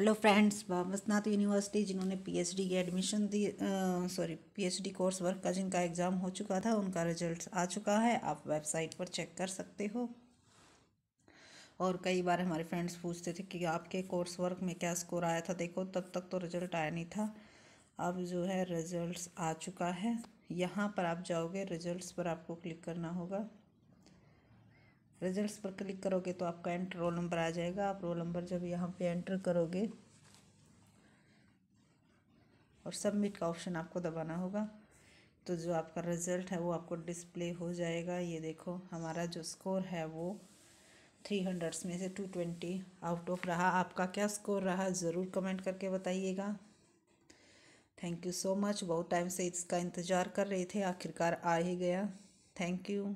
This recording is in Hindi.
हेलो फ्रेंड्स बाबसनाथ यूनिवर्सिटी जिन्होंने पीएचडी की एडमिशन दी सॉरी पीएचडी कोर्स वर्क का जिनका एग्ज़ाम हो चुका था उनका रिजल्ट आ चुका है आप वेबसाइट पर चेक कर सकते हो और कई बार हमारे फ्रेंड्स पूछते थे कि आपके कोर्स वर्क में क्या स्कोर आया था देखो तब तक तो रिजल्ट आया नहीं था अब जो है रिजल्ट आ चुका है यहाँ पर आप जाओगे रिजल्ट पर आपको क्लिक करना होगा रिजल्ट्स पर क्लिक करोगे तो आपका एंटर रोल नंबर आ जाएगा आप रोल नंबर जब यहाँ पे एंटर करोगे और सबमिट का ऑप्शन आपको दबाना होगा तो जो आपका रिज़ल्ट है वो आपको डिस्प्ले हो जाएगा ये देखो हमारा जो स्कोर है वो थ्री हंड्रेड्स में से टू ट्वेंटी आउट ऑफ रहा आपका क्या स्कोर रहा ज़रूर कमेंट करके बताइएगा थैंक यू सो मच बहुत टाइम से इसका इंतज़ार कर रहे थे आखिरकार आ ही गया थैंक यू